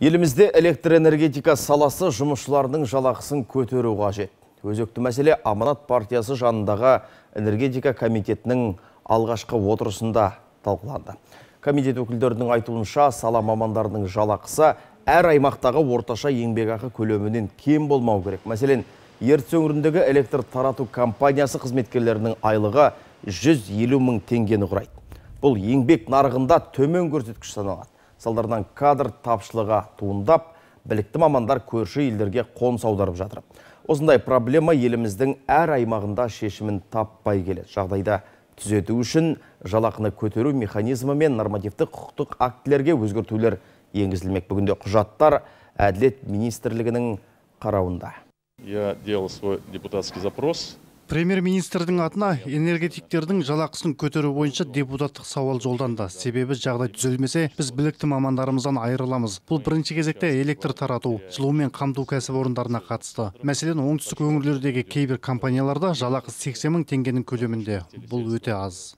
Елімізде электр энергетика саласы жұмышыларының жалақысын көтеру қажет. Өзекті мәселе Аманат партиясы жанындағы энергетика комитетінің алғашқы отырысында талқыланды. Комитет өкілдерінің айтуынша сала мамандарының жалақысы әр аймақтағы орташа еңбегақы көлемінен кем болмау керек. Мәселен, Ертіс өңіріндегі электр тарату компаниясы қызметкерлерінің айлығы 150 мың теңгені құрайды. Бұл еңбек нарығында төмен көрсеткіш саналады салдарынан кадр тапшылыға туындап білікті мамандар көрші елдерге қоныс аударып жатыр осындай проблема еліміздің әр аймағында шешімін таппай келеді Жағдайда түзету үшін жалақыны көтеру механизмі мен нормативтік құқықтық актілерге өзгертулер енгізілмек бүгінде құжаттар әділет министрлігінің қарауында я делал свой депутатский запрос премьер министрдің атына энергетиктердің жалақысын көтеру бойынша депутаттық сауал жолданды себебі жағдай түзелмесе біз білікті мамандарымыздан айырыламыз бұл бірінші кезекте электр тарату жылумен қамту кәсіпорындарына қатысты мәселен оңтүстік өңірлердегі кейбір компанияларда жалақы сексен мың теңгенің көлемінде бұл өте аз